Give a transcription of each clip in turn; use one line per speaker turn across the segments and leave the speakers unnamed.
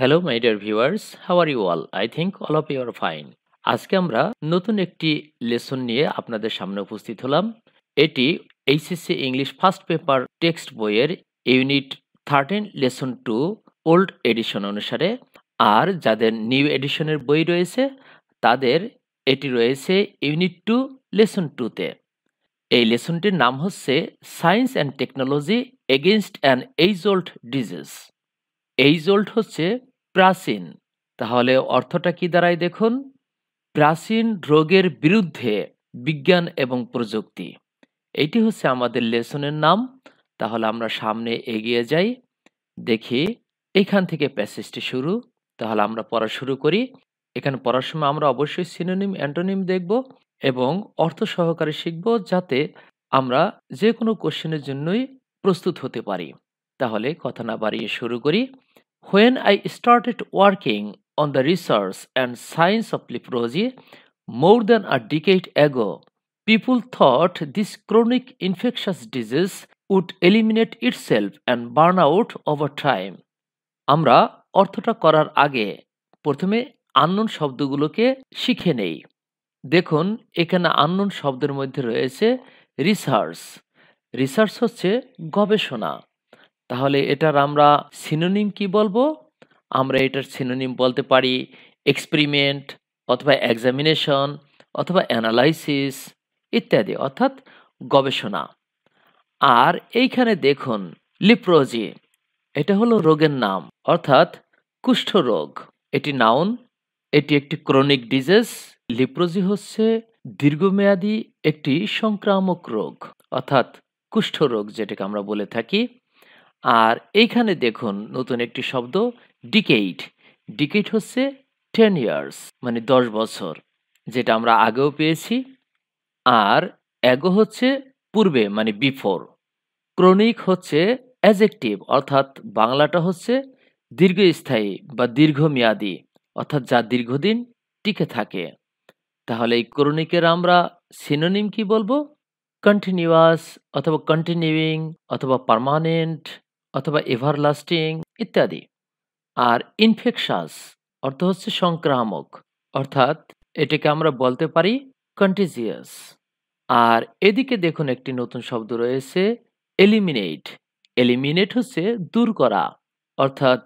Hello my dear viewers how are you all I think all of you are fine আজকে আমরা নতুন একটি lesson নিয়ে আপনাদের সামনে উপস্থিত হলাম এটি HSC English first paper text বইয়ের unit thirteen lesson two old edition অনুসারে আর যাদের নিউ এডিশনের বই রয়েছে তাদের এটি রয়েছে ইউনিট টু লেসন টুতে এই লেসনটির নাম হচ্ছে science and technology against an age old disease age old হচ্ছে প্রাচীন তাহলে অর্থটা কি দাঁড়ায় দেখুন প্রাচীন রোগের বিরুদ্ধে বিজ্ঞান এবং প্রযুক্তি এটি হচ্ছে আমাদের লেসনের নাম তাহলে আমরা সামনে এগিয়ে যাই দেখি এখান থেকে প্যাসেজটি শুরু তাহলে আমরা পড়া শুরু করি এখানে পড়ার সময় আমরা অবশ্যই সিনোনিম অ্যান্টোনিম দেখব এবং অর্থ সহকারে শিখব যাতে আমরা যে কোনো কোশ্চেনের জন্যই প্রস্তুত হতে পারি তাহলে কথা না বাড়িয়ে শুরু করি When I started working on the research and science of leprosy more than a decade ago, people thought this chronic infectious disease would eliminate itself and burn out over time. আমরা অর্থটা করার আগে প্রথমে আননোন শব্দগুলোকে শিখে নেই দেখুন এখানে unknown শব্দের মধ্যে রয়েছে রিসার্চ রিসার্চ হচ্ছে গবেষণা তাহলে এটার আমরা সিনোনিম কি বলবো আমরা এটার সিনোনিম বলতে পারি এক্সপেরিমেন্ট অথবা এক্সামিনেশন অথবা অ্যানালাইসিস ইত্যাদি অর্থাৎ গবেষণা আর এইখানে দেখুন লিপ্রোজি এটা হলো রোগের নাম অর্থাৎ কুষ্ঠরোগ এটি নাউন এটি একটি ক্রনিক ডিজিজ লিপ্রোজি হচ্ছে দীর্ঘমেয়াদী একটি সংক্রামক রোগ অর্থাৎ কুষ্ঠরোগ যেটাকে আমরা বলে থাকি আর এইখানে দেখুন নতুন একটি শব্দ ডিকেইট ডিকেইট হচ্ছে টেন ইয়ার্স মানে দশ বছর যেটা আমরা আগেও পেয়েছি আর অ্যাগো হচ্ছে পূর্বে মানে বিফোর ক্রনিক হচ্ছে অ্যাজেকটিভ অর্থাৎ বাংলাটা হচ্ছে দীর্ঘস্থায়ী বা দীর্ঘমেয়াদী অর্থাৎ যা দীর্ঘদিন টিকে থাকে তাহলে এই ক্রনিকের আমরা সিনোনিম কি বলবো কন্টিনিউয়াস অথবা কন্টিনিউইং অথবা পারমানেন্ট অথবা এভারলাস্টিং ইত্যাদি আর ইনফেকশাস অর্থ হচ্ছে সংক্রামক অর্থাৎ এটাকে আমরা বলতে পারি কন্টিজিয়াস আর এদিকে দেখুন একটি নতুন শব্দ রয়েছে এলিমিনেট এলিমিনেট হচ্ছে দূর করা অর্থাৎ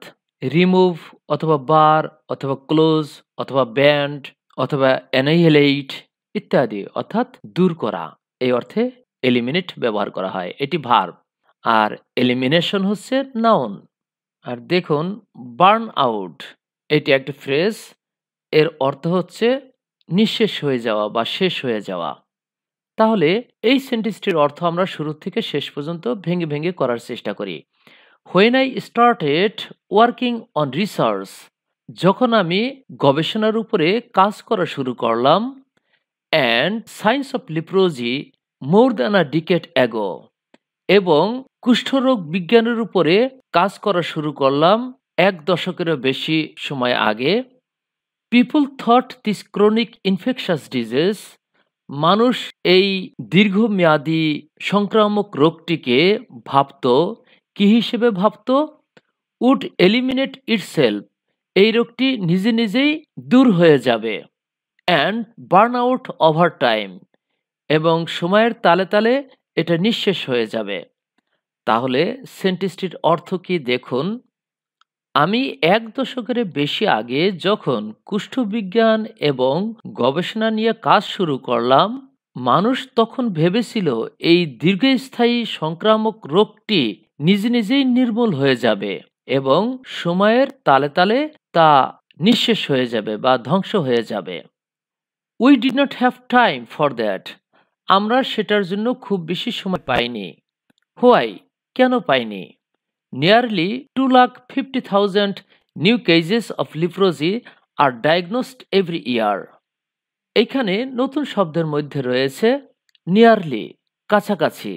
রিমুভ অথবা বার অথবা ক্লোজ অথবা ব্যান্ড অথবা অ্যানাইহেলেট ইত্যাদি অর্থাৎ দূর করা এই অর্থে এলিমিনেট ব্যবহার করা হয় এটি ভার্ব আর এলিমিনেশন হচ্ছে নাউন আর দেখুন বার্ন আউট এটি একটা ফ্রেজ এর অর্থ হচ্ছে নিঃশেষ হয়ে যাওয়া বা শেষ হয়ে যাওয়া তাহলে এই সেন্টেন্সটির অর্থ আমরা শুরু থেকে শেষ পর্যন্ত ভেঙে ভেঙে করার চেষ্টা করি when I started working on research যখন আমি গবেষণার উপরে কাজ করা শুরু করলাম and science of leprosy more than a decade ago এবং কুষ্ঠরোগ বিজ্ঞানের উপরে কাজ করা শুরু করলাম এক দশকেরও বেশি সময় আগে people thought this chronic infectious disease মানুষ এই দীর্ঘমেয়াদী সংক্রামক রোগটিকে ভাবত কি হিসেবে ভাবত উড এলিমিনেট ইটসেলফ এই রোগটি নিজে নিজেই দূর হয়ে যাবে and burn out over time এবং সময়ের তালে তালে এটা নিঃশেষ হয়ে যাবে তাহলে সেন্টিস্টির অর্থ কি দেখুন আমি এক দশকের বেশি আগে যখন কুষ্ঠবিজ্ঞান এবং গবেষণা নিয়ে কাজ শুরু করলাম মানুষ তখন ভেবেছিল এই দীর্ঘস্থায়ী সংক্রামক রোগটি নিজে নিজেই নির্মূল হয়ে যাবে এবং সময়ের তালে তালে তা নিঃশেষ হয়ে যাবে বা ধ্বংস হয়ে যাবে we did not have time for that আমরা সেটার জন্য খুব বেশি সময় পাইনি হোয়াই কেন পায়নি nearly two lakh fifty thousand new cases of leprosy are diagnosed every year এখানে নতুন শব্দের মধ্যে রয়েছে নিয়ারলি কাছাকাছি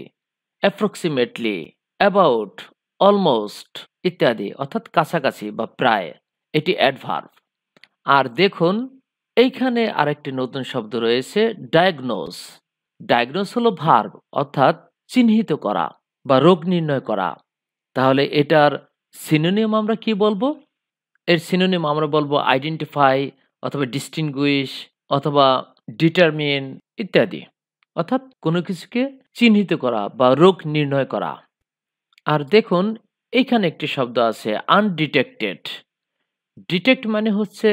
অ্যাপ্রক্সিমেটলি অ্যাবাউট অলমোস্ট ইত্যাদি অর্থাৎ কাছাকাছি বা প্রায় এটি অ্যাডভার্ব আর দেখুন এইখানে আরেকটি নতুন শব্দ রয়েছে ডায়াগনোস ডায়াগনোস হলো ভার্ব অর্থাৎ চিহ্নিত করা বা রোগ নির্ণয় করা তাহলে এটার সিনোনিয়ম আমরা কি বলবো এর সিনোনিম আমরা বলবো আইডেন্টিফাই অথবা ডিস্টিংগুইশ অথবা ডিটারমিন ইত্যাদি অর্থাৎ কোনো কিছুকে চিহ্নিত করা বা রোগ নির্ণয় করা আর দেখুন এইখানে একটি শব্দ আছে আনডিটেক্টেড ডিটেক্ট মানে হচ্ছে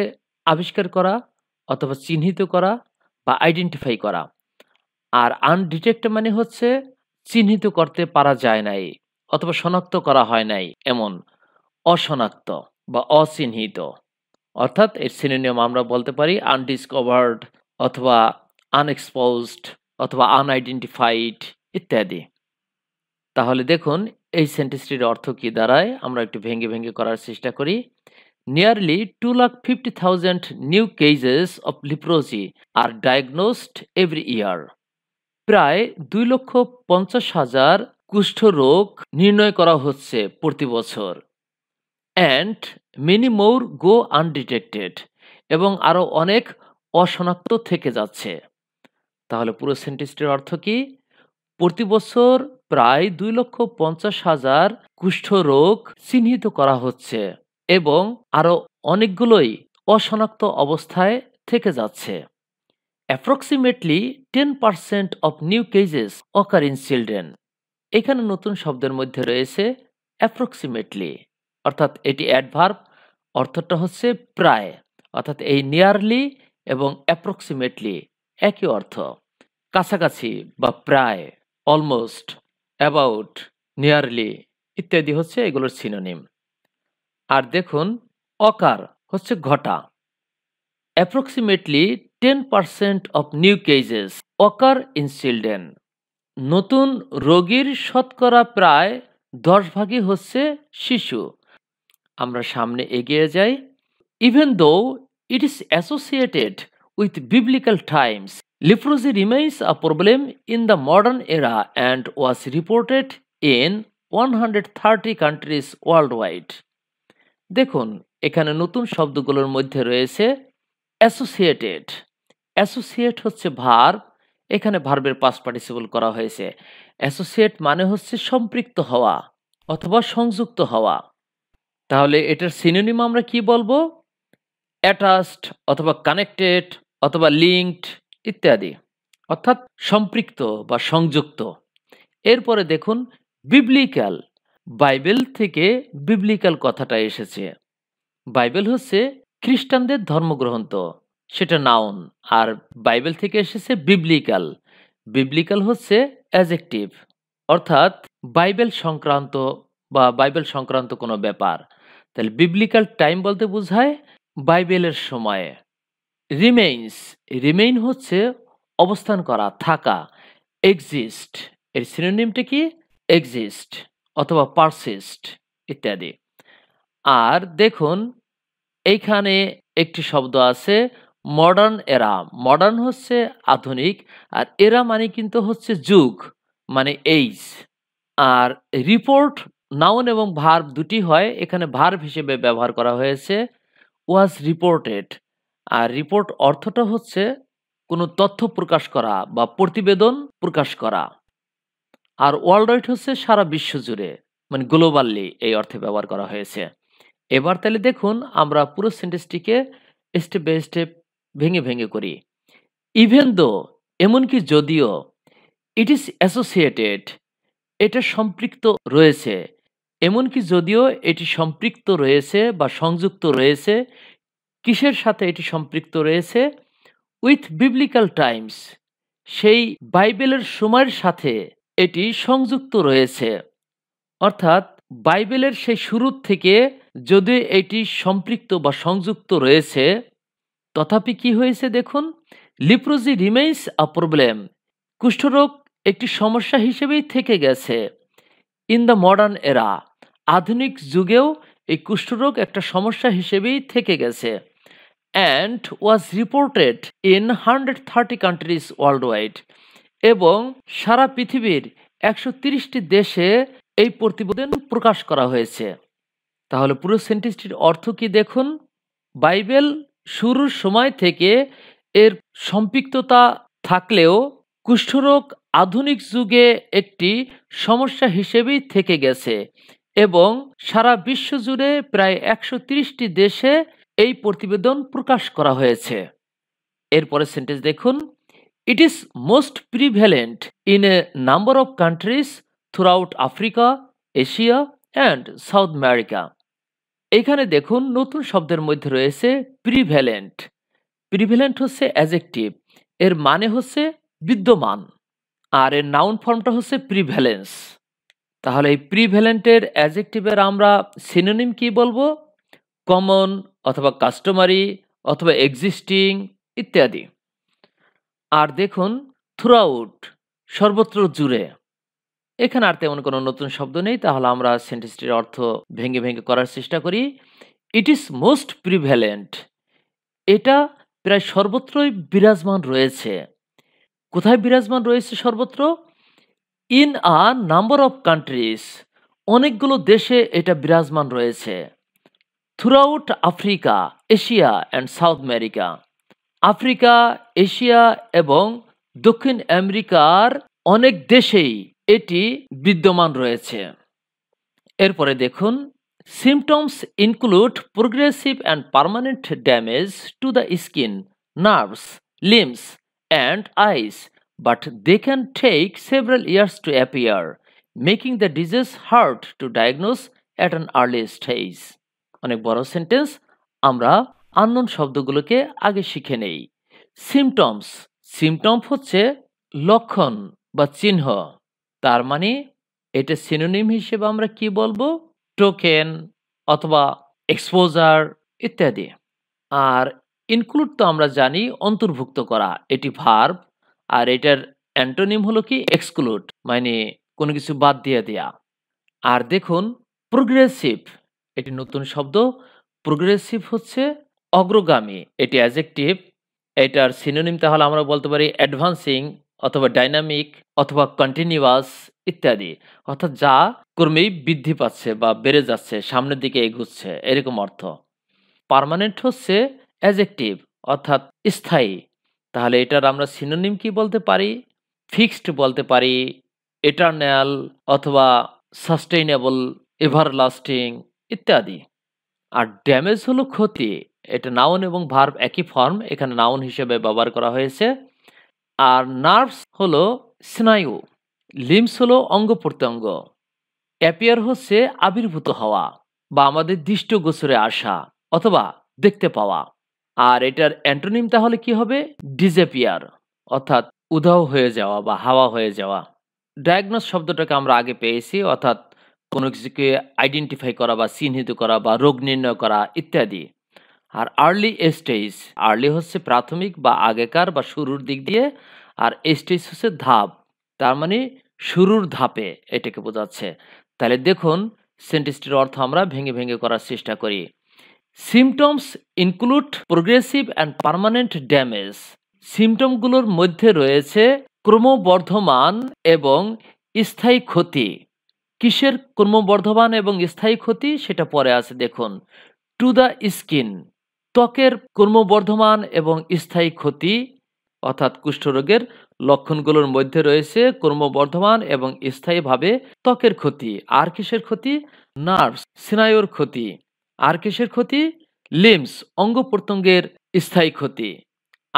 আবিষ্কার করা অথবা চিহ্নিত করা বা আইডেন্টিফাই করা আর আনডিটেক্ট মানে হচ্ছে চিহ্নিত করতে পারা যায় নাই অথবা শনাক্ত করা হয় নাই এমন অশনাক্ত বা অচিহ্নিত অর্থাৎ এর নিয়ম আমরা বলতে পারি আনডিসকভার্ড অথবা আনএক্সপোজড অথবা আনআইডেন্টিফাইড ইত্যাদি তাহলে দেখুন এই সেন্টেন্সটির অর্থ কি দাঁড়ায় আমরা একটু ভেঙে ভেঙে করার চেষ্টা করি nearly two lakh fifty thousand new cases of leprosy are diagnosed every year প্রায় দুই লক্ষ পঞ্চাশ হাজার কুষ্ঠরোগ নির্ণয় করা হচ্ছে প্রতি বছর and many more go undetected এবং আরও অনেক অসনাক্ত থেকে যাচ্ছে তাহলে পুরো সেন্টেন্সটির অর্থ কি প্রতি বছর প্রায় দুই লক্ষ পঞ্চাশ হাজার কুষ্ঠরোগ চিহ্নিত করা হচ্ছে এবং আরও অনেকগুলোই অসনাক্ত অবস্থায় থেকে যাচ্ছে approximately ten percent of new cases occur in children এখানে নতুন শব্দের মধ্যে রয়েছে অ্যাপ্রক্সিমেটলি অর্থাৎ এটি অ্যাডভার্ব অর্থটা হচ্ছে প্রায় অর্থাৎ এই নিয়ারলি এবং অ্যাপ্রক্সিমেটলি একই অর্থ কাছাকাছি বা প্রায় অলমোস্ট অ্যাবাউট নিয়ারলি ইত্যাদি হচ্ছে এগুলোর সিনোনিম আর দেখুন অকার হচ্ছে ঘটা approximately 10% of new cases occur in children. নতুন রোগীর শতকরা প্রায় দশ ভাগই হচ্ছে শিশু আমরা সামনে এগিয়ে যাই even though it is associated with biblical times leprosy remains a problem in the modern era and was reported in one hundred thirty countries world wide দেখুন এখানে নতুন শব্দগুলোর মধ্যে রয়েছে অ্যাসোসিয়েটেড অ্যাসোসিয়েট হচ্ছে ভার্ব এখানে ভার্বের পাস পার্টিসিপল করা হয়েছে অ্যাসোসিয়েট মানে হচ্ছে সম্পৃক্ত হওয়া অথবা সংযুক্ত হওয়া তাহলে এটার সিনোনিম আমরা কি বলবো অ্যাটাচড অথবা কানেক্টেড অথবা লিঙ্কড ইত্যাদি অর্থাৎ সম্পৃক্ত বা সংযুক্ত এরপরে দেখুন বিবলিক্যাল বাইবেল থেকে বিবলিক্যাল কথাটা এসেছে বাইবেল হচ্ছে খ্রিস্টানদের ধর্মগ্রন্থ সেটা নাউন আর বাইবেল থেকে এসেছে বিবলিক্যাল বিবলিক্যাল হচ্ছে অ্যাজেকটিভ অর্থাৎ বাইবেল সংক্রান্ত বা বাইবেল সংক্রান্ত কোনো ব্যাপার তাহলে বিবলিক্যাল টাইম বলতে বোঝায় বাইবেলের সময়ে রিমেইনস রিমেইন হচ্ছে অবস্থান করা থাকা এক্সিস্ট এর সিনোনিমটা কি এক্সিস্ট অথবা পারসিস্ট ইত্যাদি আর দেখুন এইখানে একটি শব্দ আছে মডার্ন এরা মডার্ন হচ্ছে আধুনিক আর এরা মানে কিন্তু হচ্ছে যুগ মানে এইজ আর রিপোর্ট নাউন এবং ভার্ব দুটি হয় এখানে ভার্ব হিসেবে ব্যবহার করা হয়েছে ওয়াজ রিপোর্টেড আর রিপোর্ট অর্থটা হচ্ছে কোনো তথ্য প্রকাশ করা বা প্রতিবেদন প্রকাশ করা আর ওয়ার্ল্ড ওয়াইড হচ্ছে সারা বিশ্ব জুড়ে মানে গ্লোবালি এই অর্থে ব্যবহার করা হয়েছে এবার তাহলে দেখুন আমরা পুরো সেন্টেন্সটিকে স্টেপ বাই স্টেপ ভেঙে ভেঙে করি ইভেন দো এমনকি যদিও ইট ইজ অ্যাসোসিয়েটেড এটা সম্পৃক্ত রয়েছে এমনকি যদিও এটি সম্পৃক্ত রয়েছে বা সংযুক্ত রয়েছে কিসের সাথে এটি সম্পৃক্ত রয়েছে উইথ বিবলিক্যাল টাইমস সেই বাইবেলের সময়ের সাথে এটি সংযুক্ত রয়েছে অর্থাৎ বাইবেলের সেই শুরুর থেকে যদি এটি সম্পৃক্ত বা সংযুক্ত রয়েছে তথাপি কি হয়েছে দেখুন লিপ্রোজি রিমেইন্স আ প্রবলেম কুষ্ঠরোগ একটি সমস্যা হিসেবেই থেকে গেছে ইন দ্য মডার্ন এরা আধুনিক যুগেও এই কুষ্ঠরোগ একটা সমস্যা হিসেবেই থেকে গেছে and was reported in hundred thirty countries world wide এবং সারা পৃথিবীর একশো তিরিশটি দেশে এই প্রতিবেদন প্রকাশ করা হয়েছে তাহলে পুরো সেন্টেন্সটির অর্থ কি দেখুন বাইবেল শুরুর সময় থেকে এর সম্পৃক্ততা থাকলেও কুষ্ঠরোগ আধুনিক যুগে একটি সমস্যা হিসেবেই থেকে গেছে এবং সারা বিশ্ব জুড়ে প্রায় একশো তিরিশটি দেশে এই প্রতিবেদন প্রকাশ করা হয়েছে এরপরে সেন্টেন্স দেখুন it is most prevalent in a number of countries throughout Africa Asia and South America এখানে দেখুন নতুন শব্দের মধ্যে রয়েছে প্রিভ্যালেন্ট প্রিভ্যালেন্ট হচ্ছে অ্যাজেকটিভ এর মানে হচ্ছে বিদ্যমান আর এর নাউন ফর্মটা হচ্ছে প্রিভ্যালেন্স তাহলে এই প্রিভ্যালেন্টের অ্যাজেকটিভের আমরা সিনোনিম কি বলবো কমন অথবা কাস্টমারি অথবা এক্সিস্টিং ইত্যাদি আর দেখুন থ্রু আউট সর্বত্র জুড়ে এখানে আর তেমন কোনো নতুন শব্দ নেই তাহলে আমরা সেন্টেন্সটির অর্থ ভেঙে ভেঙে করার চেষ্টা করি ইট ইজ মোস্ট প্রিভ্যালেন্ট এটা প্রায় সর্বত্রই বিরাজমান রয়েছে কোথায় বিরাজমান রয়েছে সর্বত্র in a number of countries অনেকগুলো দেশে এটা বিরাজমান রয়েছে throughout Africa Asia and South America Africa Asia এবং দক্ষিণ আমেরিকার অনেক দেশেই এটি বিদ্যমান রয়েছে এরপরে দেখুন symptoms include progressive and permanent damage to the skin nerves limbs and eyes but they can take several years to appear making the disease hard to diagnose at an early stage অনেক বড় sentence আমরা unknown শব্দগুলোকে আগে শিখে নেই symptoms symptom হচ্ছে লক্ষণ বা চিহ্ন তার মানে এটা সিনোনিম হিসেবে আমরা কি বলবো টোকেন অথবা এক্সপোজার ইত্যাদি আর ইনক্লুড তো আমরা জানি অন্তর্ভুক্ত করা এটি ভার্ব আর এটার অ্যান্টোনিম হলো কি এক্সক্লুড মানে কোনো কিছু বাদ দিয়ে দেয়া আর দেখুন প্রোগ্রেসিভ এটি নতুন শব্দ প্রোগ্রেসিভ হচ্ছে অগ্রগামী এটি অ্যাজেকটিভ এটার সিনোনিম তাহলে আমরা বলতে পারি অ্যাডভান্সিং অথবা ডাইনামিক অথবা কন্টিনিউয়াস ইত্যাদি অর্থাৎ যা ক্রমেই বৃদ্ধি পাচ্ছে বা বেড়ে যাচ্ছে সামনের দিকে এগুচ্ছে এরকম অর্থ পারমানেন্ট হচ্ছে অ্যাজেক্টিভ অর্থাৎ স্থায়ী তাহলে এটার আমরা সিনোনিম কি বলতে পারি ফিক্সড বলতে পারি এটার্নাল অথবা সাস্টেইনেবল এভারলাস্টিং ইত্যাদি আর ড্যামেজ হলো ক্ষতি এটা নাউন এবং ভার্ব একই ফর্ম এখানে নাউন হিসেবে ব্যবহার করা হয়েছে আর নার্ভস হলো স্নায়ু লিমস হলো অঙ্গ প্রত্যঙ্গ অ্যাপিয়ার হচ্ছে আবির্ভূত হওয়া বা আমাদের দৃষ্ট গোচরে আসা অথবা দেখতে পাওয়া আর এটার অ্যান্টোনিম তাহলে কি হবে ডিজেপিয়ার অর্থাৎ উধাও হয়ে যাওয়া বা হাওয়া হয়ে যাওয়া ডায়াগনোস শব্দটাকে আমরা আগে পেয়েছি অর্থাৎ কোনো কিছুকে আইডেন্টিফাই করা বা চিহ্নিত করা বা রোগ নির্ণয় করা ইত্যাদি আর আর্লি স্টেজ আর্লি হচ্ছে প্রাথমিক বা আগেকার বা শুরুর দিক দিয়ে আর স্টেজ হচ্ছে ধাপ তার মানে শুরুর ধাপে এটাকে বোঝাচ্ছে তাহলে দেখুন সেন্টেন্সটির অর্থ আমরা ভেঙে ভেঙে করার চেষ্টা করি symptoms include progressive and permanent damage সিমটমগুলোর মধ্যে রয়েছে ক্রমবর্ধমান এবং স্থায়ী ক্ষতি কিসের ক্রমবর্ধমান এবং স্থায়ী ক্ষতি সেটা পরে আছে দেখুন টু দ্য স্কিন ত্বকের ক্রমবর্ধমান এবং স্থায়ী ক্ষতি অর্থাৎ কুষ্ঠরোগের লক্ষণগুলোর মধ্যে রয়েছে ক্রমবর্ধমান এবং স্থায়ীভাবে ত্বকের ক্ষতি আর কিসের ক্ষতি নার্ভস স্নায়ুর ক্ষতি আর কিসের ক্ষতি লিমস অঙ্গ প্রত্যঙ্গের স্থায়ী ক্ষতি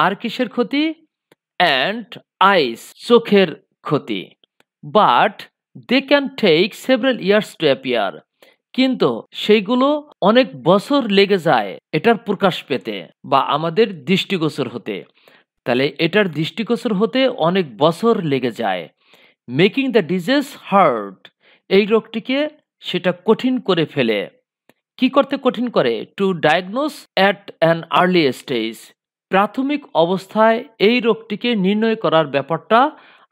আর কিসের ক্ষতি অ্যান্ড আইস চোখের ক্ষতি but they can take several years to appear কিন্তু সেইগুলো অনেক বছর লেগে যায় এটার প্রকাশ পেতে বা আমাদের দৃষ্টিগোচর হতে তাহলে এটার দৃষ্টিগোচর হতে অনেক বছর লেগে যায় মেকিং দ্য ডিজেস হার্ট এই রোগটিকে সেটা কঠিন করে ফেলে কি করতে কঠিন করে to diagnose at an early stage প্রাথমিক অবস্থায় এই রোগটিকে নির্ণয় করার ব্যাপারটা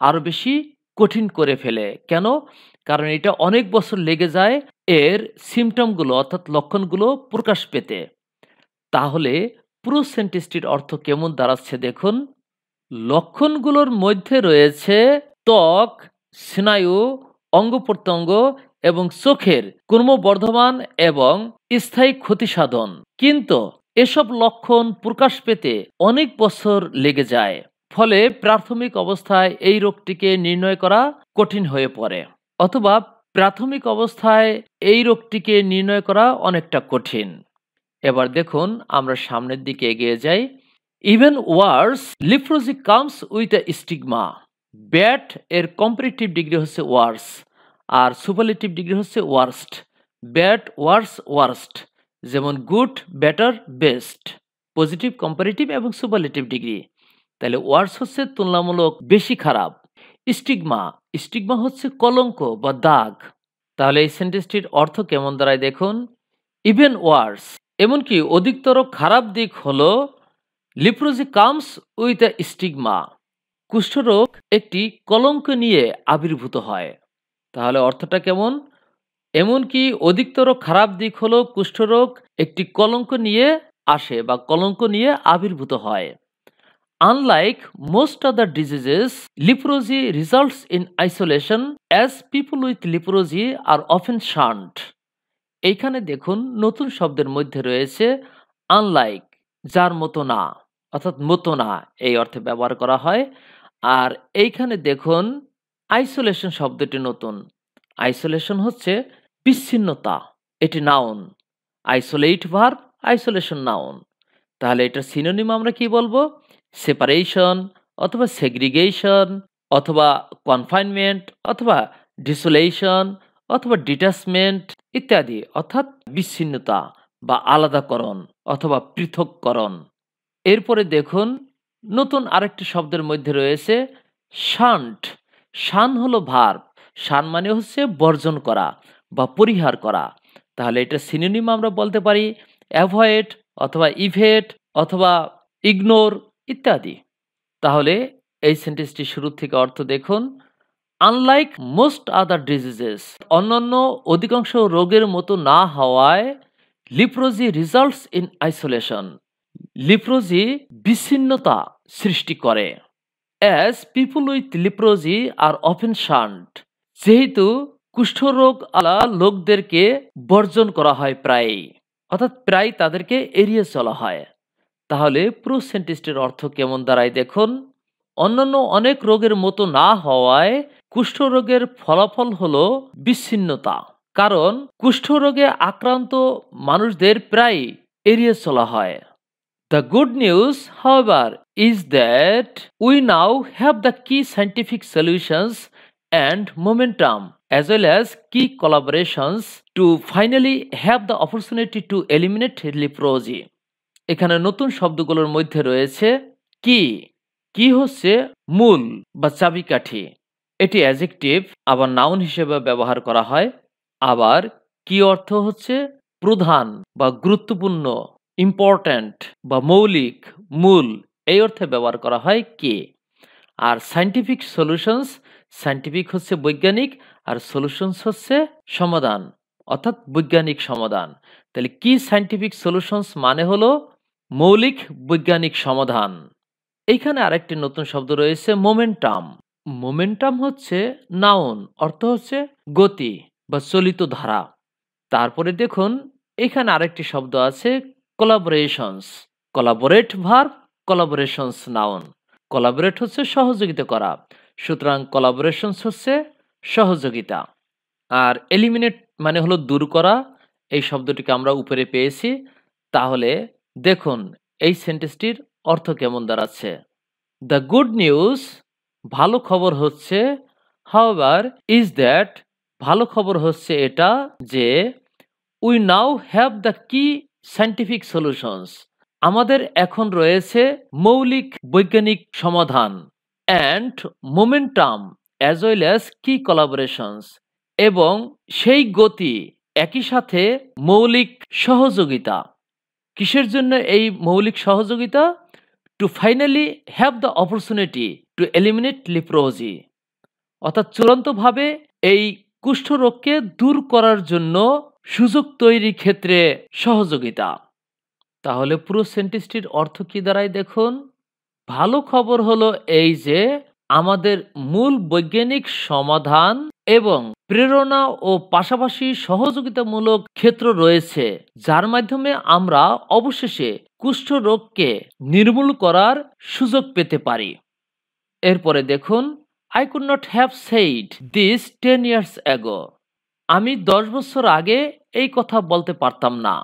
আরও বেশি কঠিন করে ফেলে কেন কারণ এটা অনেক বছর লেগে যায় এর সিমটমগুলো অর্থাৎ লক্ষণগুলো প্রকাশ পেতে তাহলে পুরো অর্থ কেমন দাঁড়াচ্ছে দেখুন লক্ষণগুলোর মধ্যে রয়েছে ত্বক স্নায়ু অঙ্গ প্রত্যঙ্গ এবং চোখের কর্মবর্ধমান এবং স্থায়ী ক্ষতি সাধন কিন্তু এসব লক্ষণ প্রকাশ পেতে অনেক বছর লেগে যায় ফলে প্রাথমিক অবস্থায় এই রোগটিকে নির্ণয় করা কঠিন হয়ে পড়ে অথবা প্রাথমিক অবস্থায় এই রোগটিকে নির্ণয় করা অনেকটা কঠিন এবার দেখুন আমরা সামনের দিকে এগিয়ে যাই even worse leprosy comes with a stigma bad এর কম্পারেটিভ ডিগ্রি হচ্ছে ওয়ার্স আর সুপারলেটিভ ডিগ্রি হচ্ছে ওয়ার্স্ট ব্যাট ওয়ার্স ওয়ার্স্ট যেমন good better best positive comparative এবং সুপারলেটিভ ডিগ্রি তাহলে ওয়ার্স হচ্ছে তুলনামূলক বেশি খারাপ স্টিগমা স্টিগমা হচ্ছে কলঙ্ক বা দাগ তাহলে এই সেন্টেন্সটির অর্থ কেমন দাঁড়ায় দেখুন ইভেন ওয়ার্স এমনকি অধিকতর খারাপ দিক হল leprosy comes with a stigma কুষ্ঠরোগ একটি কলঙ্ক নিয়ে আবির্ভূত হয় তাহলে অর্থটা কেমন এমনকি অধিকতর খারাপ দিক হল কুষ্ঠরোগ একটি কলঙ্ক নিয়ে আসে বা কলঙ্ক নিয়ে আবির্ভূত হয় Unlike most other diseases, leprosy results in isolation as people with leprosy are often shunned. এইখানে দেখুন নতুন শব্দের মধ্যে রয়েছে আনলাইক যার মতো না অর্থাৎ মতো না এই অর্থে ব্যবহার করা হয় আর এইখানে দেখুন আইসোলেশন শব্দটি নতুন আইসোলেশন হচ্ছে বিচ্ছিন্নতা এটি noun isolate verb isolation noun তাহলে এটা সিনোনিম আমরা কি বলবো সেপারেশন অথবা সেগ্রিগেশন অথবা কনফাইনমেন্ট অথবা ডিসোলেশন অথবা ডিটাচমেন্ট ইত্যাদি অর্থাৎ বিচ্ছিন্নতা বা আলাদাকরণ অথবা পৃথককরণ এরপরে দেখুন নতুন আরেকটি শব্দের মধ্যে রয়েছে শান্ট শান হলো ভার শান মানে হচ্ছে বর্জন করা বা পরিহার করা তাহলে এটা সিনোনিম আমরা বলতে পারি অ্যাভয়েড অথবা ইভেট অথবা ইগনোর ইত্যাদি তাহলে এই সেন্টেন্সটি শুরু থেকে অর্থ দেখুন আনলাইক মোস্ট আদার ডিজিজেস অন্যান্য অধিকাংশ রোগের মতো না হওয়ায় leprosy results in isolation leprosy বিচ্ছিন্নতা সৃষ্টি করে as people with leprosy are often shunned যেহেতু কুষ্ঠরোগ আলা লোকদেরকে বর্জন করা হয় প্রায়ই অর্থাৎ প্রায় তাদেরকে এড়িয়ে চলা হয় তাহলে প্রোসেন্টিস্টের অর্থ কেমন দাঁড়ায় দেখুন অন্যান্য অনেক রোগের মতো না হওয়ায় কুষ্ঠরোগের ফলাফল হল বিচ্ছিন্নতা কারণ কুষ্ঠরোগে আক্রান্ত মানুষদের প্রায় এড়িয়ে চলা হয় the good news however is that we now have the key scientific solutions and momentum as well as key collaborations to finally have the opportunity to eliminate leprosy এখানে নতুন শব্দগুলোর মধ্যে রয়েছে কি কি হচ্ছে মূল বা চাবিকাঠি এটি অ্যাজেকটিভ আবার নাউন হিসেবে ব্যবহার করা হয় আবার কি অর্থ হচ্ছে প্রধান বা গুরুত্বপূর্ণ ইম্পর্ট্যান্ট বা মৌলিক মূল এই অর্থে ব্যবহার করা হয় কি আর সাইন্টিফিক সলিউশনস সাইন্টিফিক হচ্ছে বৈজ্ঞানিক আর সলিউশনস হচ্ছে সমাধান অর্থাৎ বৈজ্ঞানিক সমাধান তাহলে কি সাইন্টিফিক সলিউশনস মানে হলো মৌলিক বৈজ্ঞানিক সমাধান এইখানে আরেকটি নতুন শব্দ রয়েছে মোমেন্টাম মোমেন্টাম হচ্ছে নাউন অর্থ হচ্ছে গতি বা চলিত ধারা তারপরে দেখুন এখানে আরেকটি শব্দ আছে কোলাবোরেশনস কোলাবোরেট ভার কোলাবোরেশনস নাউন কোলাবোরেট হচ্ছে সহযোগিতা করা সুতরাং কোলাবোরেশনস হচ্ছে সহযোগিতা আর এলিমিনেট মানে হলো দূর করা এই শব্দটিকে আমরা উপরে পেয়েছি তাহলে দেখুন এই সেন্টেন্সটির অর্থ কেমন দাঁড়াচ্ছে দ্য গুড নিউজ ভালো খবর হচ্ছে হাওয়ার ইজ দ্যাট ভালো খবর হচ্ছে এটা যে we now have the key scientific solutions আমাদের এখন রয়েছে মৌলিক বৈজ্ঞানিক সমাধান and momentum as well as key collaborations এবং সেই গতি একই সাথে মৌলিক সহযোগিতা কিসের জন্য এই মৌলিক সহযোগিতা to finally have the opportunity to eliminate leprosy অর্থাৎ চূড়ান্তভাবে এই কুষ্ঠরোগকে দূর করার জন্য সুযোগ তৈরির ক্ষেত্রে সহযোগিতা তাহলে পুরো সেন্টেন্সটির অর্থ কি দাঁড়ায় দেখুন ভালো খবর হলো এই যে আমাদের মূল বৈজ্ঞানিক সমাধান এবং প্রেরণা ও পাশাপাশি সহযোগিতামূলক ক্ষেত্র রয়েছে যার মাধ্যমে আমরা অবশেষে কুষ্ঠ রোগকে নির্মূল করার সুযোগ পেতে পারি এরপরে দেখুন I could not have said this ten years ago আমি দশ বছর আগে এই কথা বলতে পারতাম না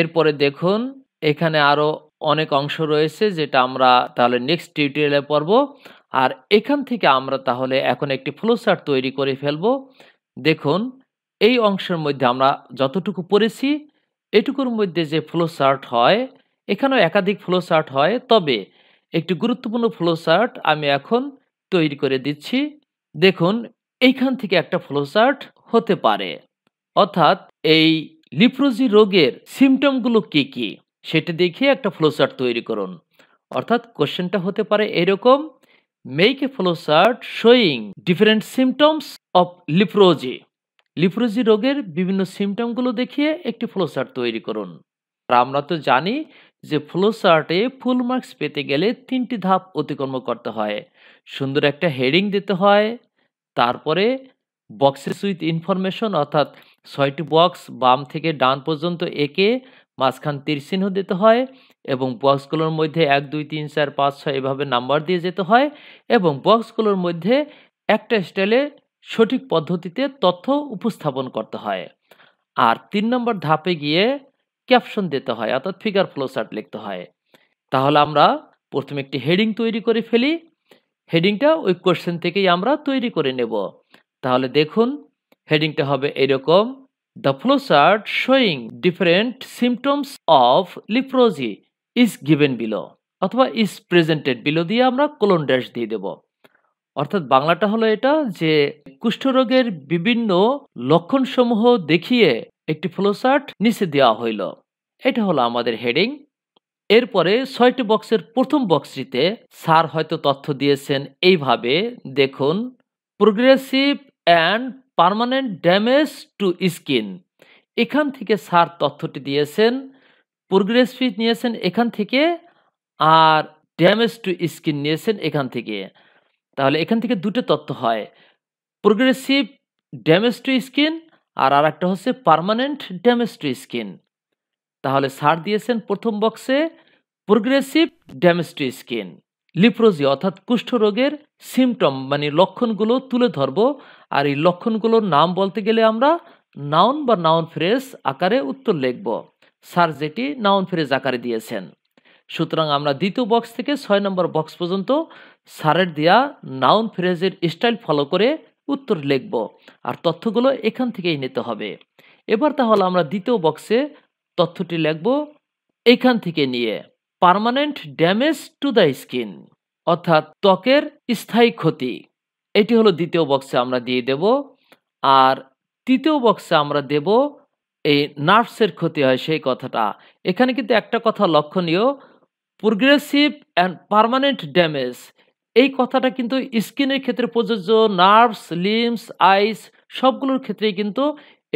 এরপরে দেখুন এখানে আরও অনেক অংশ রয়েছে যেটা আমরা তাহলে নেক্সট টিউটোরিয়ালে পড়ব আর এখান থেকে আমরা তাহলে এখন একটি ফ্লোচার্ট তৈরি করে ফেলব দেখুন এই অংশের মধ্যে আমরা যতটুকু পড়েছি এটুকুর মধ্যে যে ফ্লোচার্ট হয় এখানেও একাধিক ফ্লোচার্ট হয় তবে একটি গুরুত্বপূর্ণ ফ্লোচার্ট আমি এখন তৈরি করে দিচ্ছি দেখুন এইখান থেকে একটা ফ্লোচার্ট হতে পারে অর্থাৎ এই লিপ্রোজি রোগের সিমটমগুলো কি কি সেটা দেখিয়ে একটা ফ্লোচার্ট তৈরি করুন অর্থাৎ কোশ্চেনটা হতে পারে এরকম Make a flowchart showing different symptoms of leprosy. লিপ্রোজি রোগের বিভিন্ন সিমটমগুলো দেখিয়ে একটি ফ্লোচার্ট তৈরি করুন আর আমরা তো জানি যে ফ্লোচার্টে ফুল মার্কস পেতে গেলে তিনটি ধাপ অতিক্রম করতে হয় সুন্দর একটা হেডিং দিতে হয় তারপরে বক্সেস উইথ ইনফরমেশন অর্থাৎ ছয়টি বক্স বাম থেকে ডান পর্যন্ত এঁকে মাঝখান তীর চিহ্ন দিতে হয় এবং বক্সগুলোর মধ্যে এক দুই তিন চার পাঁচ ছয় এভাবে নাম্বার দিয়ে যেতে হয় এবং বক্সগুলোর মধ্যে একটা স্টাইলে সঠিক পদ্ধতিতে তথ্য উপস্থাপন করতে হয় আর তিন নম্বর ধাপে গিয়ে ক্যাপশন দিতে হয় অর্থাৎ ফিগার ফ্লো চার্ট লিখতে হয় তাহলে আমরা প্রথমে একটি হেডিং তৈরি করে ফেলি হেডিংটা ওই কোয়েশ্চেন থেকেই আমরা তৈরি করে নেব তাহলে দেখুন হেডিংটা হবে এরকম the flow chart showing different symptoms of leprosy is given below অথবা ইজ প্রেজেন্টেড বিলো দিয়ে আমরা কোলন ড্যাশ দিয়ে দেব অর্থাৎ বাংলাটা হলো এটা যে কুষ্ঠরোগের বিভিন্ন লক্ষণসমূহ দেখিয়ে একটি ফ্লোচার্ট নিচে দেওয়া হইল এটা হলো আমাদের হেডিং এরপরে ছয়টি বক্সের প্রথম বক্সটিতে স্যার হয়তো তথ্য দিয়েছেন এইভাবে দেখুন progressive and permanent damage to skin এখান থেকে স্যার তথ্যটি দিয়েছেন প্রোগ্রেস ফিট নিয়েছেন এখান থেকে আর ড্যামেজ টু স্কিন নিয়েছেন এখান থেকে তাহলে এখান থেকে দুটো তথ্য হয় প্রোগ্রেসিভ ড্যামেজ টু স্কিন আর আর একটা হচ্ছে পারমানেন্ট ড্যামেজ টু স্কিন তাহলে সার দিয়েছেন প্রথম বক্সে progressive damage to skin leprosy অর্থাৎ কুষ্ঠরোগের সিমটম মানে লক্ষণগুলো তুলে ধরবো আর এই লক্ষণগুলোর নাম বলতে গেলে আমরা নাউন বা নাউন ফ্রেস আকারে উত্তর লিখব স্যার যেটি নাউন ফ্রেজ আকারে দিয়েছেন সুতরাং আমরা দ্বিতীয় বক্স থেকে ছয় নম্বর বক্স পর্যন্ত সারের দেয়া নাউন ফ্রেজের স্টাইল ফলো করে উত্তর লিখব আর তথ্যগুলো এখান থেকেই নিতে হবে এবার তাহলে আমরা দ্বিতীয় বক্সে তথ্যটি লিখব এখান থেকে নিয়ে permanent damage to the skin অর্থাৎ ত্বকের স্থায়ী ক্ষতি এটি হলো দ্বিতীয় বক্সে আমরা দিয়ে দেব আর তৃতীয় বক্সে আমরা দেব এই নার্ভসের ক্ষতি হয় সেই কথাটা এখানে কিন্তু একটা কথা লক্ষণীয় প্রোগ্রেসিভ অ্যান্ড পারমানেন্ট ড্যামেজ এই কথাটা কিন্তু স্কিনের ক্ষেত্রে প্রযোজ্য নার্ভস লিমস আইস সবগুলোর ক্ষেত্রেই কিন্তু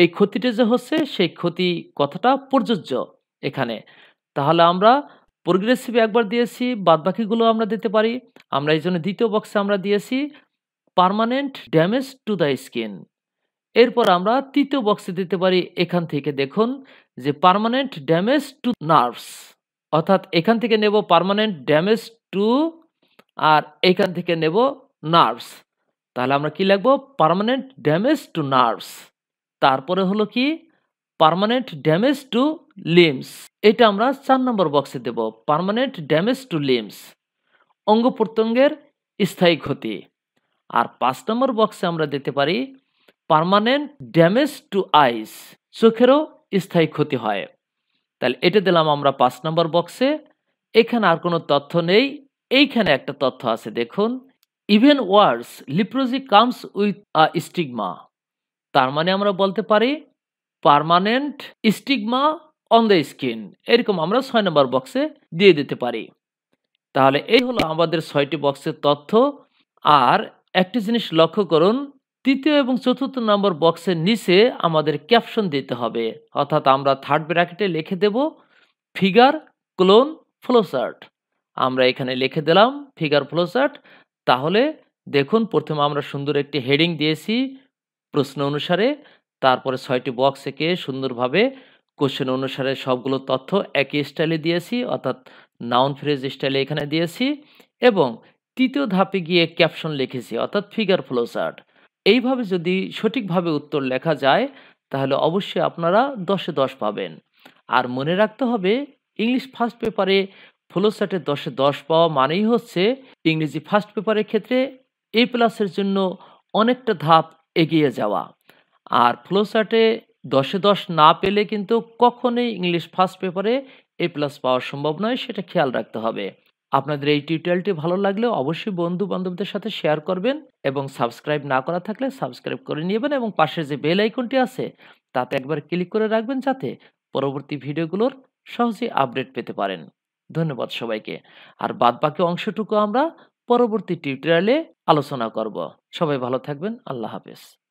এই ক্ষতিটা যে হচ্ছে সেই ক্ষতি কথাটা প্রযোজ্য এখানে তাহলে আমরা প্রোগ্রেসিভ একবার দিয়েছি বাদবাকিগুলো আমরা দিতে পারি আমরা এই জন্য দ্বিতীয় বক্সে আমরা দিয়েছি permanent damage to the skin এরপর আমরা তৃতীয় বক্সে দিতে পারি এখান থেকে দেখুন যে পারমানেন্ট ড্যামেজ টু নার্ভস অর্থাৎ এখান থেকে নেব পারমানেন্ট ড্যামেজ টু আর এখান থেকে নেব নার্ভস তাহলে আমরা কি লিখব পারমানেন্ট ড্যামেজ টু নার্ভস তারপরে হলো কি পারমানেন্ট ড্যামেজ টু লিমস এটা আমরা চার নম্বর বক্সে দেব পারমানেন্ট ড্যামেজ টু লিমস অঙ্গ প্রত্যঙ্গের স্থায়ী ক্ষতি আর পাঁচ নম্বর বক্সে আমরা দিতে পারি পারমানেন্ট ড্যামেজ টু আইস চোখেরও স্থায়ী ক্ষতি হয় তাহলে এটা দিলাম আমরা পাঁচ নম্বর বক্সে এখানে আর কোনো তথ্য নেই এইখানে একটা তথ্য আছে দেখুন even worse leprosy comes with a stigma তার মানে আমরা বলতে পারি permanent stigma on the skin এরকম আমরা ছয় নম্বর বক্সে দিয়ে দিতে পারি তাহলে এই হলো আমাদের ছয়টি বক্সের তথ্য আর একটি জিনিস লক্ষ্য করুন তৃতীয় এবং চতুর্থ নম্বর বক্সের নিচে আমাদের ক্যাপশন দিতে হবে অর্থাৎ আমরা থার্ড ব্র্যাকেটে লিখে দেব ফিগার ক্লোন ফ্লোসার্ট আমরা এখানে লিখে দিলাম ফিগার ফ্লোসার্ট তাহলে দেখুন প্রথমে আমরা সুন্দর একটি হেডিং দিয়েছি প্রশ্ন অনুসারে তারপরে ছয়টি বক্স থেকে সুন্দরভাবে কোশ্চেন অনুসারে সবগুলো তথ্য একই স্টাইলে দিয়েছি অর্থাৎ নাউন ফ্রেজ স্টাইলে এখানে দিয়েছি এবং তৃতীয় ধাপে গিয়ে ক্যাপশন লিখেছি অর্থাৎ ফিগার ফ্লোসার্ট এইভাবে যদি সঠিকভাবে উত্তর লেখা যায় তাহলে অবশ্যই আপনারা দশে দশ পাবেন আর মনে রাখতে হবে ইংলিশ ফার্স্ট পেপারে ফ্লোসাটে দশে দশ পাওয়া মানেই হচ্ছে ইংরেজি ফার্স্ট পেপারের ক্ষেত্রে এ প্লাসের জন্য অনেকটা ধাপ এগিয়ে যাওয়া আর ফ্লোসাটে দশে দশ না পেলে কিন্তু কখনোই ইংলিশ ফার্স্ট পেপারে এ প্লাস পাওয়া সম্ভব নয় সেটা খেয়াল রাখতে হবে আপনাদের এই টিউটোরিয়ালটি ভালো লাগলে অবশ্যই বন্ধু বান্ধবদের সাথে শেয়ার করবেন এবং সাবস্ক্রাইব না করা থাকলে সাবস্ক্রাইব করে নেবেন এবং পাশে যে বেল আইকনটি আছে তাতে একবার ক্লিক করে রাখবেন যাতে পরবর্তী ভিডিওগুলোর সহজে আপডেট পেতে পারেন ধন্যবাদ সবাইকে আর বাদ বাকি অংশটুকু আমরা পরবর্তী টিউটোরিয়ালে আলোচনা করব সবাই ভালো থাকবেন আল্লাহ হাফেজ